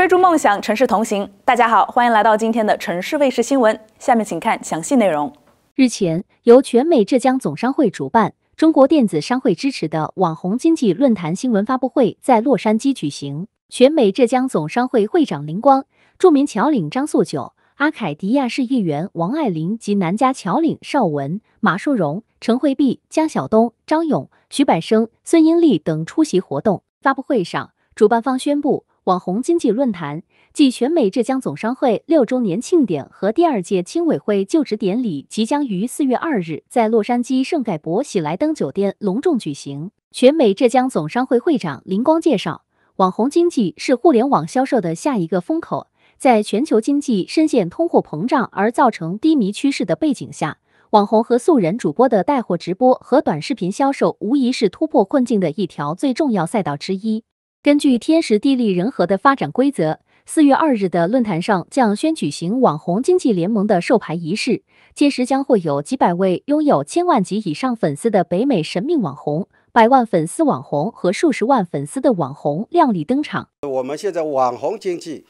追逐梦想，城市同行。大家好，欢迎来到今天的城市卫视新闻。下面请看详细内容。日前，由全美浙江总商会主办、中国电子商会支持的“网红经济论坛”新闻发布会，在洛杉矶举行。全美浙江总商会会长林光、著名侨领张素九、阿凯迪亚市议员王爱玲及南加侨领邵文、马树荣、陈惠碧、江晓东、张勇、徐柏生、孙英丽等出席活动。发布会上，主办方宣布。网红经济论坛暨全美浙江总商会六周年庆典和第二届青委会就职典礼即将于四月二日在洛杉矶圣盖博喜来登酒店隆重举行。全美浙江总商会会长林光介绍，网红经济是互联网销售的下一个风口。在全球经济深陷通货膨胀而造成低迷趋势的背景下，网红和素人主播的带货直播和短视频销售，无疑是突破困境的一条最重要赛道之一。根据天时地利人和的发展规则，四月二日的论坛上将宣举行网红经济联盟的授牌仪式。届时将会有几百位拥有千万级以上粉丝的北美神秘网红、百万粉丝网红和数十万粉丝的网红靓丽登场。我们现在网红经济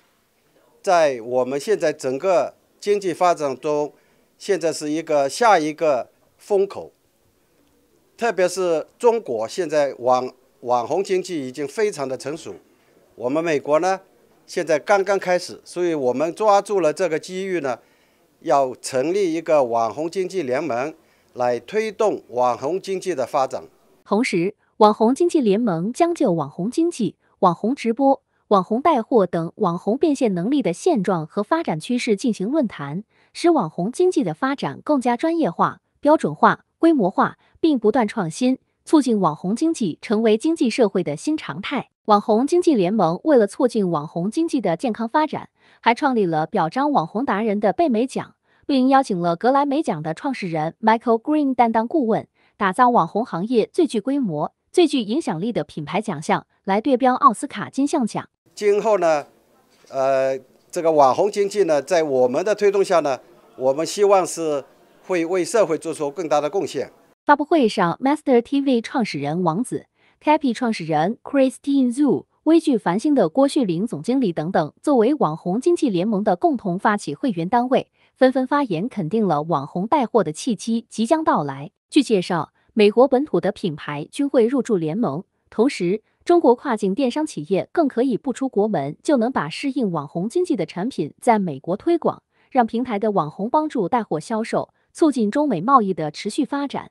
在我们现在整个经济发展中，现在是一个下一个风口，特别是中国现在网。网红经济已经非常的成熟，我们美国呢现在刚刚开始，所以我们抓住了这个机遇呢，要成立一个网红经济联盟，来推动网红经济的发展。同时，网红经济联盟将就网红经济、网红直播、网红带货等网红变现能力的现状和发展趋势进行论坛，使网红经济的发展更加专业化、标准化、规模化，并不断创新。促进网红经济成为经济社会的新常态。网红经济联盟为了促进网红经济的健康发展，还创立了表彰网红达人的贝美奖，并邀请了格莱美奖的创始人 Michael Green 担当顾问，打造网红行业最具规模、最具影响力的品牌奖项，来对标奥斯卡金像奖。今后呢，呃，这个网红经济呢，在我们的推动下呢，我们希望是会为社会做出更大的贡献。发布会上，Master TV 创始人王子、Capi 创始人 Christine Zhu、微剧繁星的郭旭林总经理等等，作为网红经济联盟的共同发起会员单位，纷纷发言，肯定了网红带货的契机即将到来。据介绍，美国本土的品牌均会入驻联盟，同时，中国跨境电商企业更可以不出国门，就能把适应网红经济的产品在美国推广，让平台的网红帮助带货销售，促进中美贸易的持续发展。